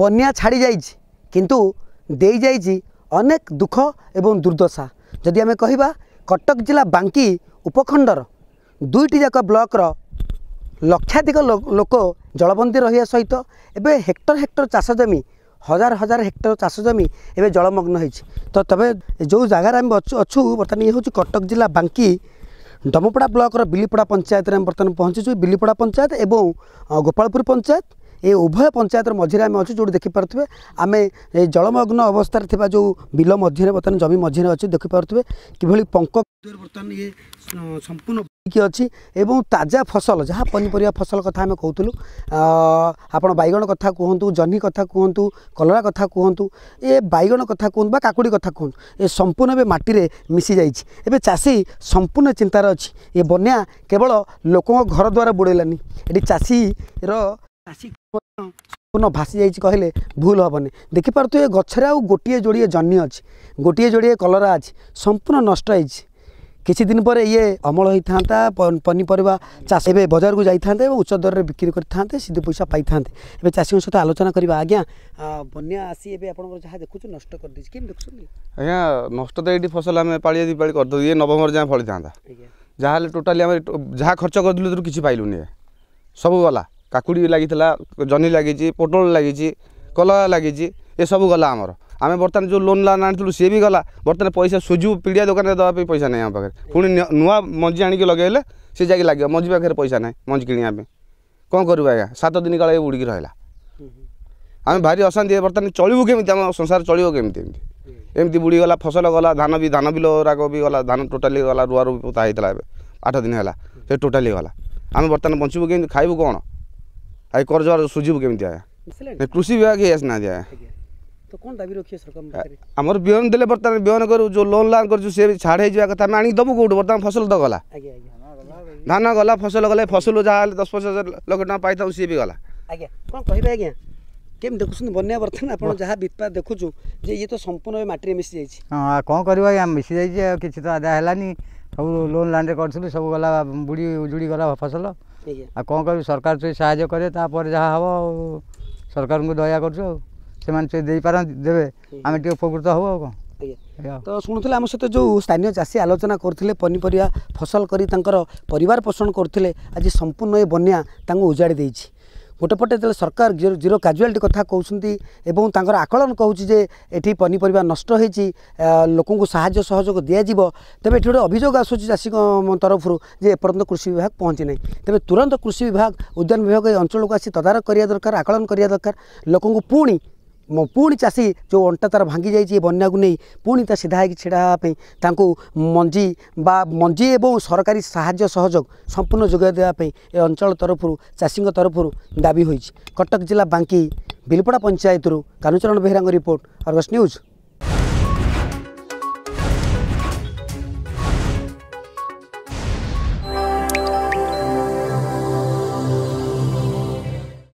বন্যা ছাড়ি যাইছি কিন্তু দেই যাইছি অনেক দুঃখ এবং দুর্দশা যদি আমি কহিবা কটক জেলা বাঙ্কি উপখণ্ডর দুইটি যাক ব্লকর লক্ষাধিক লোক জলবন্দী রহিবা সহিত এবে হেক্টর হেক্টর চাষ জমি হাজার হাজার হেক্টর চাষ জমি এবে জলমগ্ন হয়েছে তো তবে যে জায়গার আমি অছু বর্তমানে ইয়ে হচ্ছে কটক জেলা বাঙ্কি ডমপড়া ব্লকর বিলিপড়া পঞ্চায়েতের আমি বর্তমানে পৌঁছিছু বিলিপড়া পঞ্চায়েত এবং গোপালপুর পঞ্চায়েত ଏ ଉଭୟ ପଞ୍ଚାୟତର ମଝିରେ ଆମେ ଅଛୁ ଯେଉଁଠି ଦେଖିପାରୁଥିବେ ଆମେ ଏ ଜଳମଗ୍ନ ଅବସ୍ଥାରେ ଥିବା ଯେଉଁ ବିଲ ମଧ୍ୟରେ ବର୍ତ୍ତମାନ ଜମି ମଝିରେ ଅଛି ଦେଖିପାରୁଥିବେ କିଭଳି ପଙ୍କ ବର୍ତ୍ତମାନ ଇଏ ସମ୍ପୂର୍ଣ୍ଣ ଅଛି ଏବଂ ତାଜା ଫସଲ ଯାହା ପନିପରିବା ଫସଲ କଥା ଆମେ କହୁଥିଲୁ ଆପଣ ବାଇଗଣ କଥା କୁହନ୍ତୁ ଜହ୍ନି କଥା କୁହନ୍ତୁ କଲରା କଥା କୁହନ୍ତୁ ଏ ବାଇଗଣ କଥା କୁହନ୍ତୁ ବା କାକୁଡ଼ି କଥା କୁହନ୍ତୁ ଏ ସମ୍ପୂର୍ଣ୍ଣ ଏବେ ମାଟିରେ ମିଶିଯାଇଛି ଏବେ ଚାଷୀ ସମ୍ପୂର୍ଣ୍ଣ ଚିନ୍ତାରେ ଅଛି ଏ ବନ୍ୟା କେବଳ ଲୋକଙ୍କ ଘର ଦ୍ୱାରା ବୁଡ଼େଇଲାନି ଏଠି ଚାଷୀର सम्पूर्ण भासि कहले भूल हे नि देखिपार त गछौ जोड जिन् अच्छा गोटे जोडिए कलरा अहि सम्पूर्ण नष्ट है किदिन य अमलिथा पनिपर बजारको जाइ उच्च दरे बिक्री गरिदि पैसा पाइँदै सहित आलोचना अँ बन्या आँसि जहाँ देखुछु नष्ट गरिदि के अस्टा यी फसल पाएपा नभेम्बर जाँदै फा जा टोटा जहाँ खर्च गरिदि त्यो कि यहाँ सब गला କାକୁଡ଼ି ଲାଗିଥିଲା ଜହ୍ନି ଲାଗିଛି ପୋଟଳ ଲାଗିଛି କଲରା ଲାଗିଛି ଏସବୁ ଗଲା ଆମର ଆମେ ବର୍ତ୍ତମାନ ଯେଉଁ ଲୋନ୍ ଲାନ୍ ଆଣିଥିଲୁ ସିଏ ବି ଗଲା ବର୍ତ୍ତମାନ ପଇସା ସୁଜୁ ପିଡ଼ିଆ ଦୋକାନରେ ଦେବା ପାଇଁ ପଇସା ନାହିଁ ଆମ ପାଖରେ ପୁଣି ନୂଆ ମଞ୍ଜି ଆଣିକି ଲଗାଇଲେ ସେ ଯାଇକି ଲାଗିବ ମଞ୍ଜି ପାଖରେ ପଇସା ନାହିଁ ମଞ୍ଜି କିଣିବା ପାଇଁ କ'ଣ କରିବୁ ଆଜ୍ଞା ସାତ ଦିନ କାଳ ଏ ଉଡ଼ିକି ରହିଲା ଆମେ ଭାରି ଅଶାନ୍ତି ବର୍ତ୍ତମାନ ଚଳିବୁ କେମିତି ଆମ ସଂସାର ଚଳିବ କେମିତି ଏମିତି ଏମିତି ବୁଡ଼ିଗଲା ଫସଲ ଗଲା ଧାନ ବି ଧାନ ବିଲରାକ ବି ଗଲା ଧାନ ଟୋଟାଲି ଗଲା ରୁଆ ରୁଇ ପୋତା ହେଇଥିଲା ଏବେ ଆଠ ଦିନ ହେଲା ସେ ଟୋଟାଲି ଗଲା ଆମେ ବର୍ତ୍ତମାନ ବଞ୍ଚିବୁ କେମିତି ଖାଇବୁ କ'ଣ आई कर्ज सुझु केमी आया कृषि विभाग ही आसना आया तो कौन दावी रखिए सरकार आमर बिहन दे बर्तमान बिहन कर जो लोन लान कर छाड़ कथ आम आनीदबू कौट बर्तमान फसल तो गला धान गला फसल गला फसल जहाँ दस पचास हजार लक्ष टा पाई सी भी गला कौन कह केम देखुन बनिया बर्तन आप जहाँ विपद देखु ये तो संपूर्ण मटी में मिशी जाइए हाँ कौन करें मिशी जाइए कि तो आदाय है सब लोन लाइन करूँ सब गला बुड़ी उजुड़ी गला फसल ଆଉ କ'ଣ କହିବି ସରକାର ସେ ସାହାଯ୍ୟ କରେ ତାପରେ ଯାହା ହେବ ଆଉ ସରକାରଙ୍କୁ ଦୟା କରୁଛୁ ଆଉ ସେମାନେ ସେ ଦେଇପାରନ୍ତି ଦେବେ ଆମେ ଟିକେ ଉପକୃତ ହେବୁ ଆଉ କ'ଣ ତ ଶୁଣୁଥିଲେ ଆମ ସହିତ ଯେଉଁ ସ୍ଥାନୀୟ ଚାଷୀ ଆଲୋଚନା କରୁଥିଲେ ପନିପରିବା ଫସଲ କରି ତାଙ୍କର ପରିବାର ପୋଷଣ କରୁଥିଲେ ଆଜି ସମ୍ପୂର୍ଣ୍ଣ ଏ ବନ୍ୟା ତାଙ୍କୁ ଉଜାଡ଼ି ଦେଇଛି ଗୋଟେ ପଟେ ଯେତେବେଳେ ସରକାର ଜିରୋ କାଜୁଆଲିଟି କଥା କହୁଛନ୍ତି ଏବଂ ତାଙ୍କର ଆକଳନ କହୁଛି ଯେ ଏଠି ପନିପରିବା ନଷ୍ଟ ହୋଇଛି ଲୋକଙ୍କୁ ସାହାଯ୍ୟ ସହଯୋଗ ଦିଆଯିବ ତେବେ ଏଠି ଗୋଟେ ଅଭିଯୋଗ ଆସୁଛି ଚାଷୀଙ୍କ ତରଫରୁ ଯେ ଏପର୍ଯ୍ୟନ୍ତ କୃଷି ବିଭାଗ ପହଞ୍ଚି ନାହିଁ ତେବେ ତୁରନ୍ତ କୃଷି ବିଭାଗ ଉଦ୍ୟାନ ବିଭାଗ ଏ ଅଞ୍ଚଳକୁ ଆସି ତଦାରଖ କରିବା ଦରକାର ଆକଳନ କରିବା ଦରକାର ଲୋକଙ୍କୁ ପୁଣି ପୁଣି ଚାଷୀ ଯେଉଁ ଅଣ୍ଟା ତା'ର ଭାଙ୍ଗି ଯାଇଛି ଏ ବନ୍ୟାକୁ ନେଇ ପୁଣି ତା ସିଧା ହେଇକି ଛିଡ଼ା ହେବା ପାଇଁ ତାଙ୍କୁ ମଞ୍ଜି ବା ମଞ୍ଜି ଏବଂ ସରକାରୀ ସାହାଯ୍ୟ ସହଯୋଗ ସମ୍ପୂର୍ଣ୍ଣ ଯୋଗାଇ ଦେବା ପାଇଁ ଏ ଅଞ୍ଚଳ ତରଫରୁ ଚାଷୀଙ୍କ ତରଫରୁ ଦାବି ହୋଇଛି କଟକ ଜିଲ୍ଲା ବାଙ୍କି ବିଲପଡ଼ା ପଞ୍ଚାୟତରୁ କାନୁଚରଣ ବେହେରାଙ୍କ ରିପୋର୍ଟ ଅର୍ଗସ୍ ନ୍ୟୁଜ୍